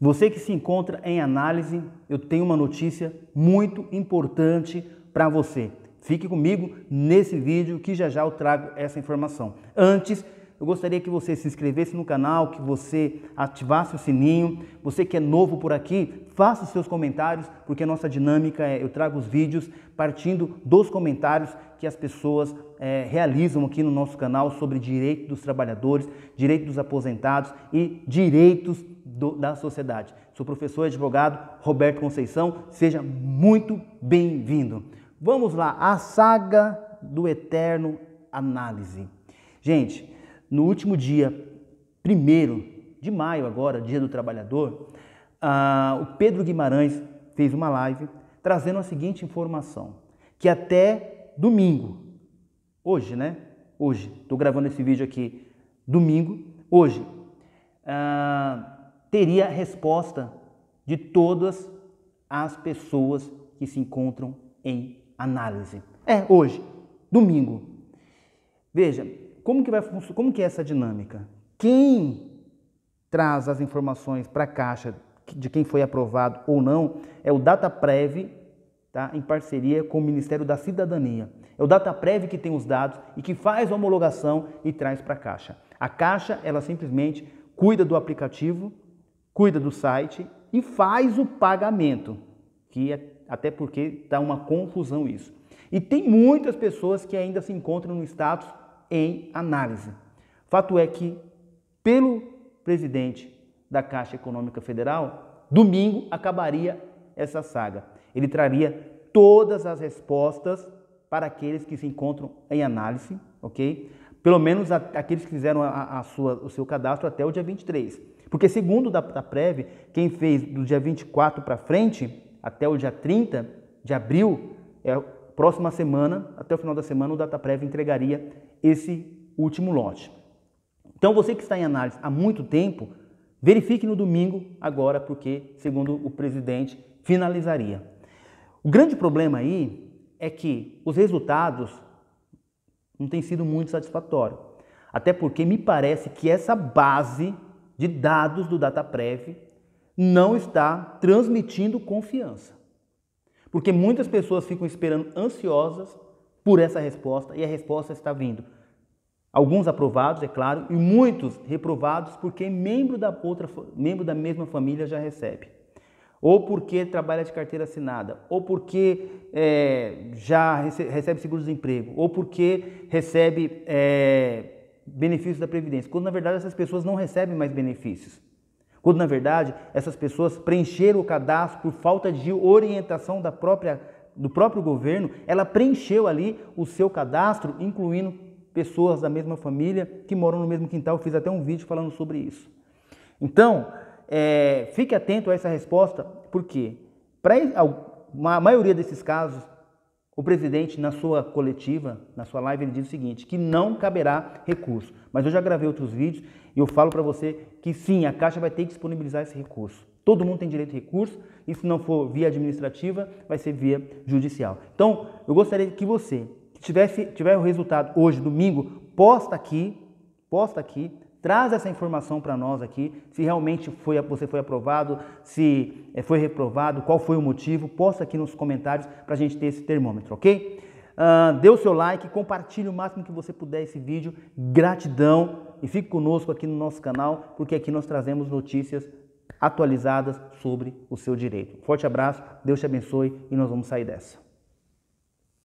Você que se encontra em análise, eu tenho uma notícia muito importante para você. Fique comigo nesse vídeo que já já eu trago essa informação. Antes, eu gostaria que você se inscrevesse no canal, que você ativasse o sininho. Você que é novo por aqui, faça os seus comentários, porque a nossa dinâmica é eu trago os vídeos partindo dos comentários que as pessoas é, realizam aqui no nosso canal sobre direito dos trabalhadores, direito dos aposentados e direitos do, da sociedade. Sou professor e advogado Roberto Conceição, seja muito bem-vindo. Vamos lá, a saga do eterno análise. Gente, no último dia 1 de maio, agora, Dia do Trabalhador, ah, o Pedro Guimarães fez uma live trazendo a seguinte informação: que até domingo, hoje, né? Hoje, estou gravando esse vídeo aqui domingo, hoje, ah, teria resposta de todas as pessoas que se encontram em análise. É, hoje, domingo. Veja, como que, vai, como que é essa dinâmica? Quem traz as informações para a Caixa de quem foi aprovado ou não é o DataPrev, tá? em parceria com o Ministério da Cidadania. É o DataPrev que tem os dados e que faz a homologação e traz para a Caixa. A Caixa, ela simplesmente cuida do aplicativo, cuida do site e faz o pagamento, que é, até porque dá uma confusão isso. E tem muitas pessoas que ainda se encontram no status em análise. Fato é que, pelo presidente da Caixa Econômica Federal, domingo acabaria essa saga. Ele traria todas as respostas para aqueles que se encontram em análise, ok? Pelo menos aqueles que fizeram a, a sua, o seu cadastro até o dia 23. Porque, segundo da, da Prev, quem fez do dia 24 para frente, até o dia 30 de abril, é, próxima semana, até o final da semana, o DataPrev entregaria esse último lote. Então você que está em análise há muito tempo, verifique no domingo agora, porque segundo o presidente finalizaria. O grande problema aí é que os resultados não têm sido muito satisfatórios. Até porque me parece que essa base de dados do DataPrev não está transmitindo confiança. Porque muitas pessoas ficam esperando ansiosas por essa resposta, e a resposta está vindo. Alguns aprovados, é claro, e muitos reprovados porque membro da, outra, membro da mesma família já recebe. Ou porque trabalha de carteira assinada, ou porque é, já recebe seguro-desemprego, ou porque recebe é, benefícios da Previdência, quando na verdade essas pessoas não recebem mais benefícios. Quando na verdade essas pessoas preencheram o cadastro por falta de orientação da própria do próprio governo, ela preencheu ali o seu cadastro, incluindo pessoas da mesma família que moram no mesmo quintal. Eu fiz até um vídeo falando sobre isso. Então, é, fique atento a essa resposta, porque para a maioria desses casos, o presidente, na sua coletiva, na sua live, ele diz o seguinte, que não caberá recurso. Mas eu já gravei outros vídeos e eu falo para você que sim, a Caixa vai ter que disponibilizar esse recurso. Todo mundo tem direito a recurso, e se não for via administrativa, vai ser via judicial. Então, eu gostaria que você, que tivesse, tiver o resultado hoje, domingo, posta aqui, posta aqui, traz essa informação para nós aqui, se realmente foi, você foi aprovado, se eh, foi reprovado, qual foi o motivo, posta aqui nos comentários para a gente ter esse termômetro, ok? Uh, dê o seu like, compartilhe o máximo que você puder esse vídeo, gratidão e fique conosco aqui no nosso canal, porque aqui nós trazemos notícias atualizadas sobre o seu direito. Forte abraço, Deus te abençoe e nós vamos sair dessa.